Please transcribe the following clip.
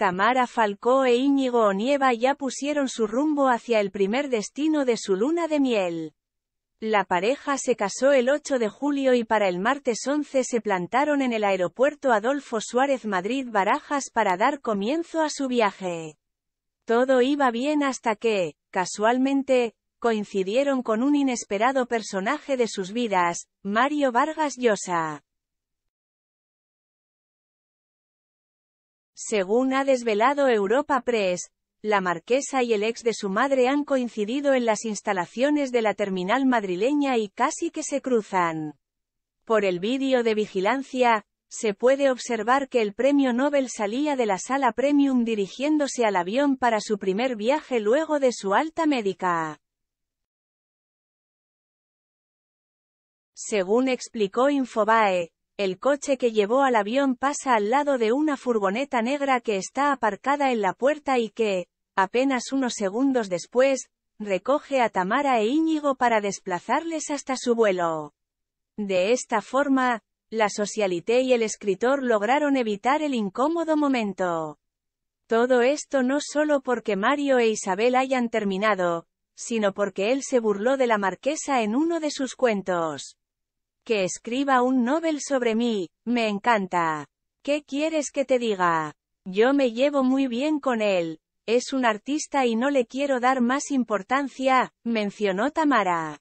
Tamara Falcó e Íñigo Onieva ya pusieron su rumbo hacia el primer destino de su luna de miel. La pareja se casó el 8 de julio y para el martes 11 se plantaron en el aeropuerto Adolfo Suárez Madrid Barajas para dar comienzo a su viaje. Todo iba bien hasta que, casualmente, coincidieron con un inesperado personaje de sus vidas, Mario Vargas Llosa. Según ha desvelado Europa Press, la marquesa y el ex de su madre han coincidido en las instalaciones de la terminal madrileña y casi que se cruzan. Por el vídeo de vigilancia, se puede observar que el premio Nobel salía de la sala premium dirigiéndose al avión para su primer viaje luego de su alta médica. Según explicó Infobae, el coche que llevó al avión pasa al lado de una furgoneta negra que está aparcada en la puerta y que, apenas unos segundos después, recoge a Tamara e Íñigo para desplazarles hasta su vuelo. De esta forma, la socialité y el escritor lograron evitar el incómodo momento. Todo esto no solo porque Mario e Isabel hayan terminado, sino porque él se burló de la marquesa en uno de sus cuentos que escriba un novel sobre mí, me encanta. ¿Qué quieres que te diga? Yo me llevo muy bien con él, es un artista y no le quiero dar más importancia, mencionó Tamara.